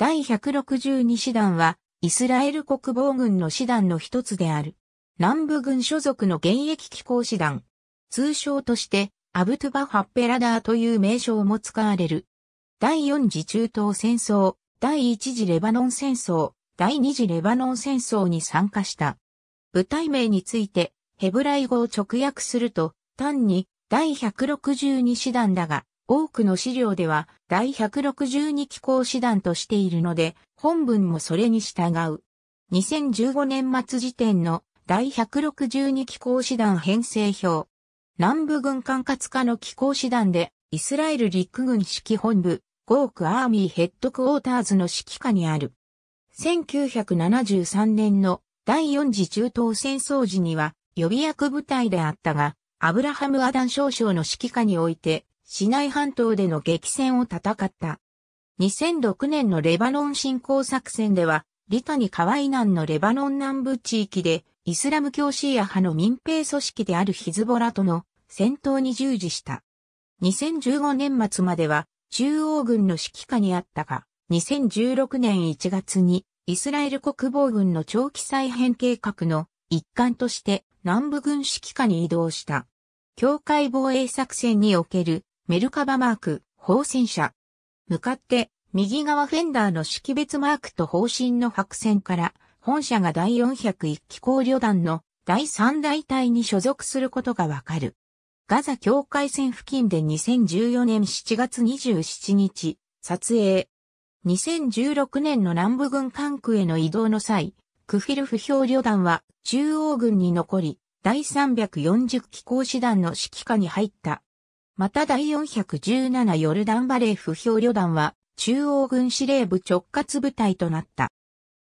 第162師団は、イスラエル国防軍の師団の一つである。南部軍所属の現役機構師団。通称として、アブトゥバ・ハッペラダーという名称も使われる。第4次中東戦争、第1次レバノン戦争、第2次レバノン戦争に参加した。部隊名について、ヘブライ語を直訳すると、単に第162師団だが、多くの資料では第162機構師団としているので、本文もそれに従う。2015年末時点の第162機構師団編成表。南部軍管轄下の機構師団で、イスラエル陸軍指揮本部、ゴークアーミーヘッドクォーターズの指揮下にある。1973年の第4次中東戦争時には予備役部隊であったが、アブラハム・アダン少将の指揮下において、シナイ半島での激戦を戦った。2006年のレバノン侵攻作戦では、リタニイナンのレバノン南部地域で、イスラム教シーア派の民兵組織であるヒズボラとの戦闘に従事した。2015年末までは中央軍の指揮下にあったが、2016年1月にイスラエル国防軍の長期再編計画の一環として南部軍指揮下に移動した。境界防衛作戦におけるメルカバマーク、方針車。向かって、右側フェンダーの識別マークと方針の白線から、本社が第401機構旅団の第3大隊に所属することがわかる。ガザ境界線付近で2014年7月27日、撮影。2016年の南部軍管区への移動の際、クフィル不評旅団は中央軍に残り、第340機構師団の指揮下に入った。また第417ヨルダンバレー不評旅団は中央軍司令部直轄部隊となった。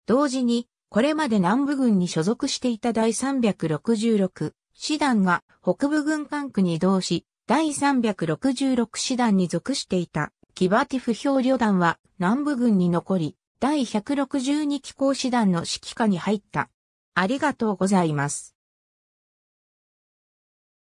同時に、これまで南部軍に所属していた第366師団が北部軍管区に移動し、第366師団に属していたキバティフ評旅団は南部軍に残り、第162機構師団の指揮下に入った。ありがとうございます。